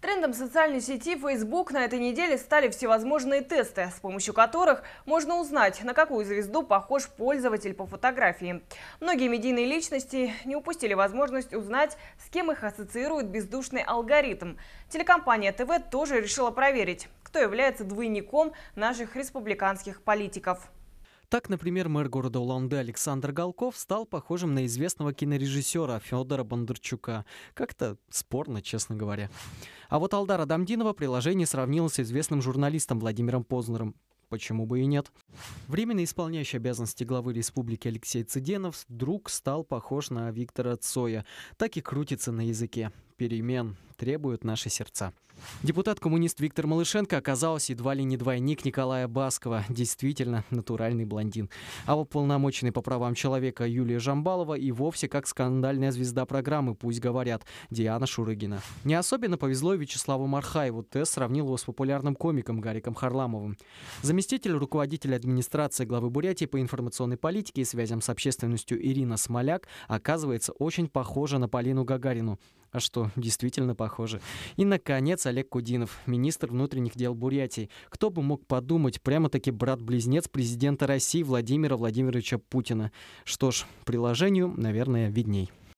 Трендом социальной сети Facebook на этой неделе стали всевозможные тесты, с помощью которых можно узнать, на какую звезду похож пользователь по фотографии. Многие медийные личности не упустили возможность узнать, с кем их ассоциирует бездушный алгоритм. Телекомпания ТВ тоже решила проверить, кто является двойником наших республиканских политиков. Так, например, мэр города Уланды Александр Галков стал похожим на известного кинорежиссера Федора Бондарчука. Как-то спорно, честно говоря. А вот Алдара Дамдинова приложение сравнилось с известным журналистом Владимиром Познером почему бы и нет. Временно исполняющий обязанности главы республики Алексей Цыденов вдруг стал похож на Виктора Цоя. Так и крутится на языке. Перемен требуют наши сердца. Депутат-коммунист Виктор Малышенко оказался едва ли не двойник Николая Баскова, действительно натуральный блондин. А вот полномоченный по правам человека Юлия Жамбалова и вовсе как скандальная звезда программы, пусть говорят, Диана Шурыгина. Не особенно повезло Вячеславу Мархаеву, ТЭС сравнил его с популярным комиком Гариком Харламовым. Заместитель руководителя администрации главы Бурятии по информационной политике и связям с общественностью Ирина Смоляк оказывается очень похожа на Полину Гагарину. А что, действительно похоже. И, наконец, Олег Кудинов, министр внутренних дел Бурятии. Кто бы мог подумать, прямо-таки брат-близнец президента России Владимира Владимировича Путина. Что ж, приложению, наверное, видней.